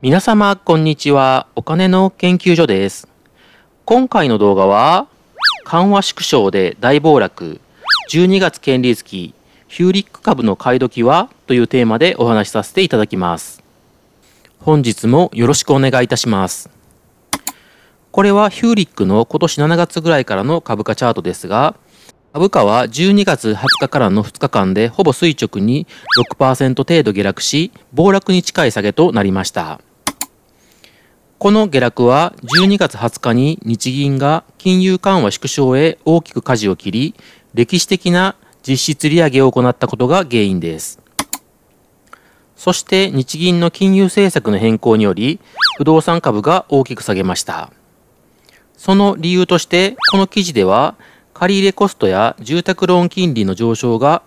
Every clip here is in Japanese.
皆様、こんにちは。お金の研究所です。今回の動画は、緩和縮小で大暴落、12月権利月、ヒューリック株の買い時はというテーマでお話しさせていただきます。本日もよろしくお願いいたします。これはヒューリックの今年7月ぐらいからの株価チャートですが、株価は12月20日からの2日間でほぼ垂直に6%程度下落し、暴落に近い下げとなりました。この下落は12月20日に日銀が金融緩和縮小へ大きく舵を切り、歴史的な実質利上げを行ったことが原因です。そして日銀の金融政策の変更により、不動産株が大きく下げました。その理由として、この記事では、借入コストや住宅ローン金利の上昇が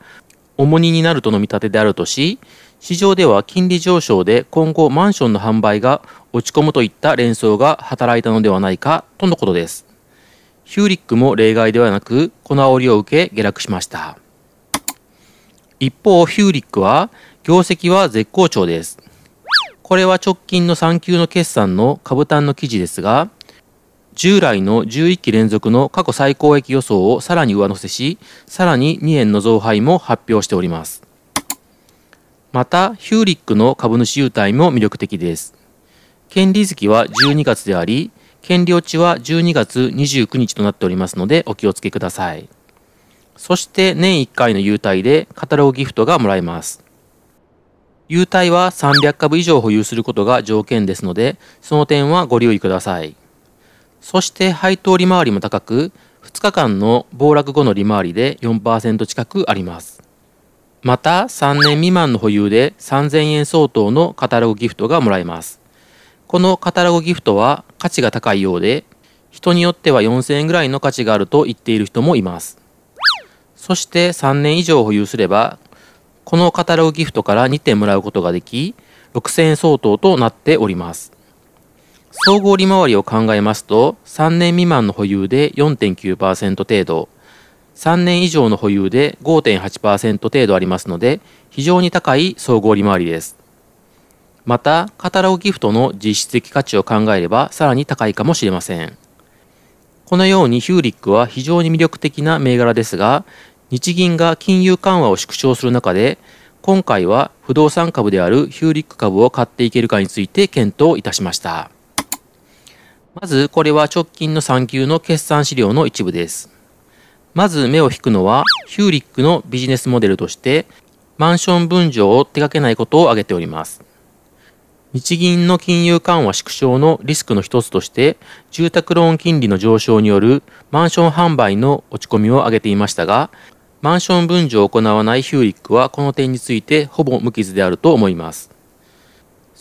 重荷になるとの見立てであるとし、市場では金利上昇で今後マンションの販売が落ち込むといった連想が働いたのではないかとのことです。ヒューリックも例外ではなく、この煽りを受け下落しました。一方、ヒューリックは業績は絶好調です。これは直近の3級の決算の株単の記事ですが、従来の11期連続の過去最高益予想をさらに上乗せし、さらに2円の増配も発表しております。また、ヒューリックの株主優待も魅力的です。権利月は12月であり、権利落ちは12月29日となっておりますのでお気をつけください。そして年1回の優待でカタログギフトがもらえます。優待は300株以上保有することが条件ですので、その点はご留意ください。そして配当利回りも高く、2日間の暴落後の利回りで4%近くあります。また、3年未満の保有で3000円相当のカタログギフトがもらえます。このカタログギフトは価値が高いようで、人によっては4000円ぐらいの価値があると言っている人もいます。そして3年以上保有すれば、このカタログギフトから2点もらうことができ、6000円相当となっております。総合利回りを考えますと、3年未満の保有で4.9%程度、3年以上の保有で5.8%程度ありますので、非常に高い総合利回りです。また、カタログギフトの実質的価値を考えればさらに高いかもしれません。このようにヒューリックは非常に魅力的な銘柄ですが、日銀が金融緩和を縮小する中で、今回は不動産株であるヒューリック株を買っていけるかについて検討いたしました。まず、これは直近の3級の決算資料の一部です。まず目を引くのは、ヒューリックのビジネスモデルとして、マンション分譲を手掛けないことを挙げております。日銀の金融緩和縮小のリスクの一つとして、住宅ローン金利の上昇によるマンション販売の落ち込みを挙げていましたが、マンション分譲を行わないヒューリックはこの点についてほぼ無傷であると思います。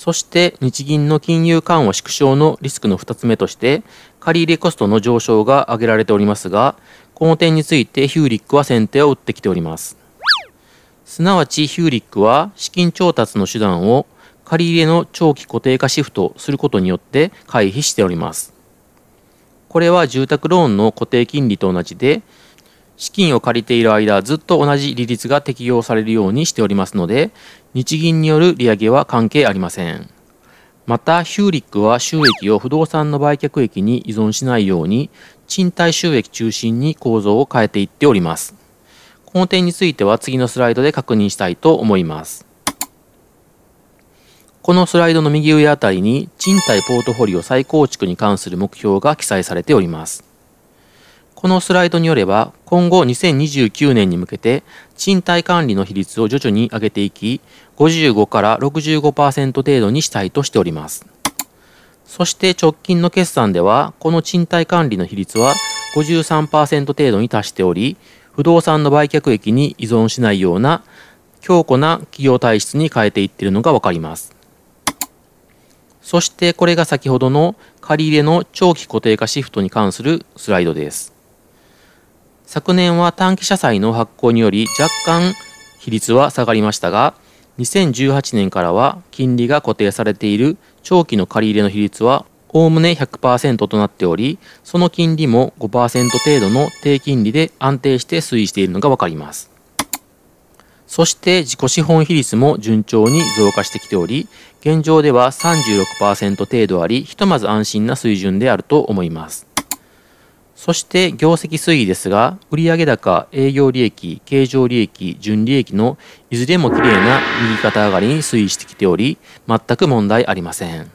そして日銀の金融緩和縮小のリスクの2つ目として、借入コストの上昇が挙げられておりますが、この点についてヒューリックは先手を打ってきております。すなわちヒューリックは資金調達の手段を借入の長期固定化シフトすることによって回避しております。これは住宅ローンの固定金利と同じで、資金を借りている間、ずっと同じ利率が適用されるようにしておりますので、日銀による利上げは関係ありません。また、ヒューリックは収益を不動産の売却益に依存しないように、賃貸収益中心に構造を変えていっております。この点については次のスライドで確認したいと思います。このスライドの右上あたりに、賃貸ポートフォリオ再構築に関する目標が記載されております。このスライドによれば、今後2029年に向けて、賃貸管理の比率を徐々に上げていき、55から65%程度にしたいとしております。そして直近の決算では、この賃貸管理の比率は53%程度に達しており、不動産の売却益に依存しないような強固な企業体質に変えていっているのがわかります。そしてこれが先ほどの借り入れの長期固定化シフトに関するスライドです。昨年は短期社債の発行により若干比率は下がりましたが、2018年からは金利が固定されている長期の借り入れの比率はおおむね100%となっており、その金利も5%程度の低金利で安定して推移しているのがわかります。そして自己資本比率も順調に増加してきており、現状では36%程度あり、ひとまず安心な水準であると思います。そして業績推移ですが、売上高、営業利益、経常利益、純利益のいずれも綺麗な右肩上がりに推移してきており、全く問題ありません。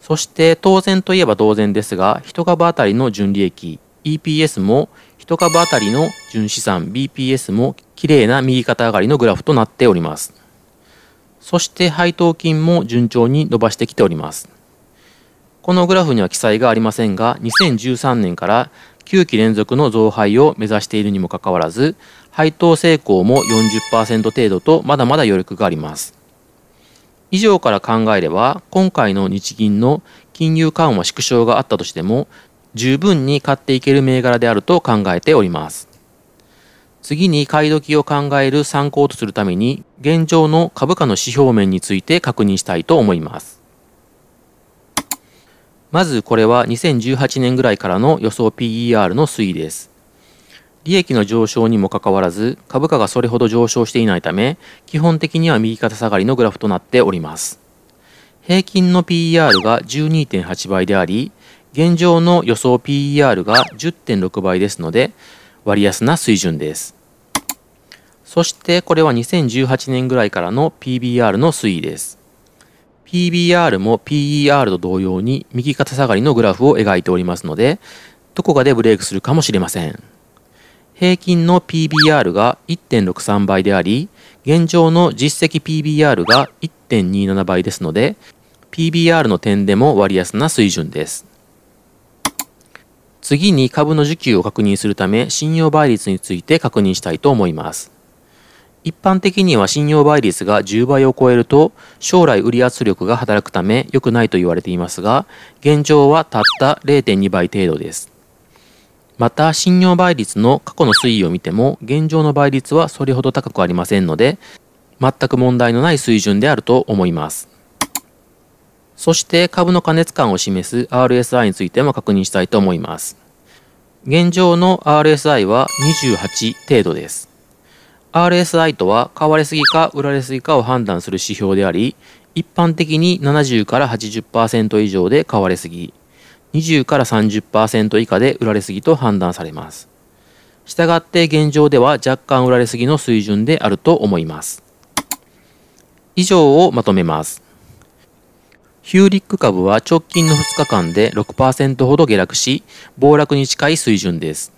そして当然といえば当然ですが、1株当たりの純利益、EPS も1株当たりの純資産、BPS も綺麗な右肩上がりのグラフとなっております。そして配当金も順調に伸ばしてきております。このグラフには記載がありませんが、2013年から9期連続の増配を目指しているにもかかわらず、配当成功も40%程度とまだまだ余力があります。以上から考えれば、今回の日銀の金融緩和縮小があったとしても、十分に買っていける銘柄であると考えております。次に買い時を考える参考とするために、現状の株価の指標面について確認したいと思います。まずこれは2018年ぐらいからの予想 PER の推移です。利益の上昇にもかかわらず、株価がそれほど上昇していないため、基本的には右肩下がりのグラフとなっております。平均の PER が12.8倍であり、現状の予想 PER が10.6倍ですので、割安な水準です。そしてこれは2018年ぐらいからの PBR の推移です。PBR も PER と同様に右肩下がりのグラフを描いておりますので、どこかでブレイクするかもしれません。平均の PBR が1.63倍であり、現状の実績 PBR が1.27倍ですので、PBR の点でも割安な水準です。次に株の需給を確認するため、信用倍率について確認したいと思います。一般的には信用倍率が10倍を超えると将来売り圧力が働くため良くないと言われていますが現状はたった0.2倍程度ですまた信用倍率の過去の推移を見ても現状の倍率はそれほど高くありませんので全く問題のない水準であると思いますそして株の過熱感を示す RSI についても確認したいと思います現状の RSI は28程度です RSI とは買われすぎか売られすぎかを判断する指標であり、一般的に70から80%以上で買われすぎ、20から30%以下で売られすぎと判断されます。したがって現状では若干売られすぎの水準であると思います。以上をまとめます。ヒューリック株は直近の2日間で6%ほど下落し、暴落に近い水準です。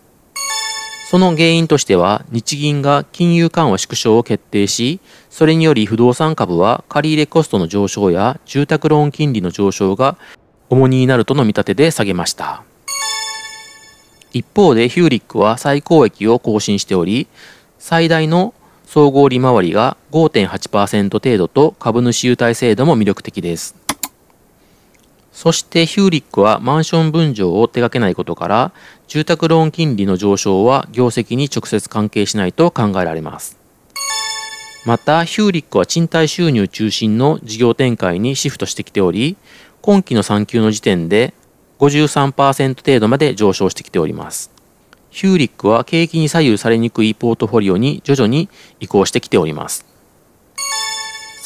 その原因としては、日銀が金融緩和縮小を決定し、それにより不動産株は借入コストの上昇や住宅ローン金利の上昇が重荷になるとの見立てで下げました。一方でヒューリックは最高益を更新しており、最大の総合利回りが5.8%程度と株主優待制度も魅力的です。そしてヒューリックはマンション分譲を手掛けないことから、住宅ローン金利の上昇は業績に直接関係しないと考えられます。また、ヒューリックは賃貸収入中心の事業展開にシフトしてきており、今期の産休の時点で53%程度まで上昇してきております。ヒューリックは景気に左右されにくいポートフォリオに徐々に移行してきております。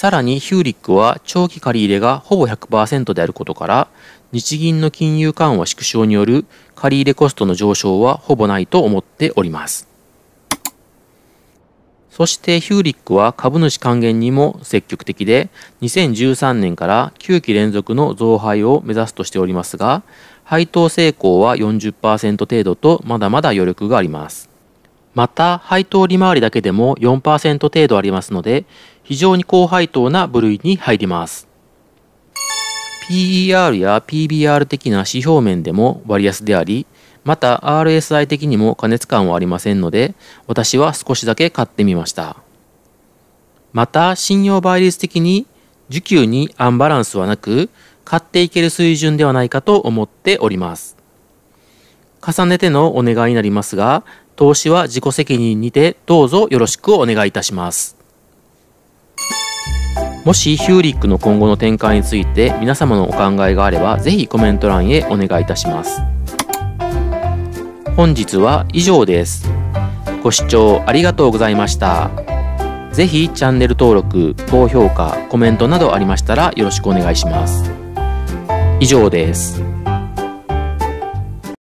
さらにヒューリックは長期借り入れがほぼ100%であることから、日銀の金融緩和縮小による借り入れコストの上昇はほぼないと思っております。そしてヒューリックは株主還元にも積極的で、2013年から9期連続の増配を目指すとしておりますが、配当成功は40%程度とまだまだ余力があります。また、配当利回りだけでも4%程度ありますので、非常に高配当な部類に入ります。PER や PBR 的な指標面でも割安であり、また RSI 的にも過熱感はありませんので、私は少しだけ買ってみました。また、信用倍率的に需給にアンバランスはなく、買っていける水準ではないかと思っております。重ねてのお願いになりますが、投資は自己責任にてどうぞよろしくお願いいたします。もしヒューリックの今後の展開について皆様のお考えがあればぜひコメント欄へお願いいたします本日は以上ですご視聴ありがとうございましたぜひチャンネル登録高評価コメントなどありましたらよろしくお願いします以上です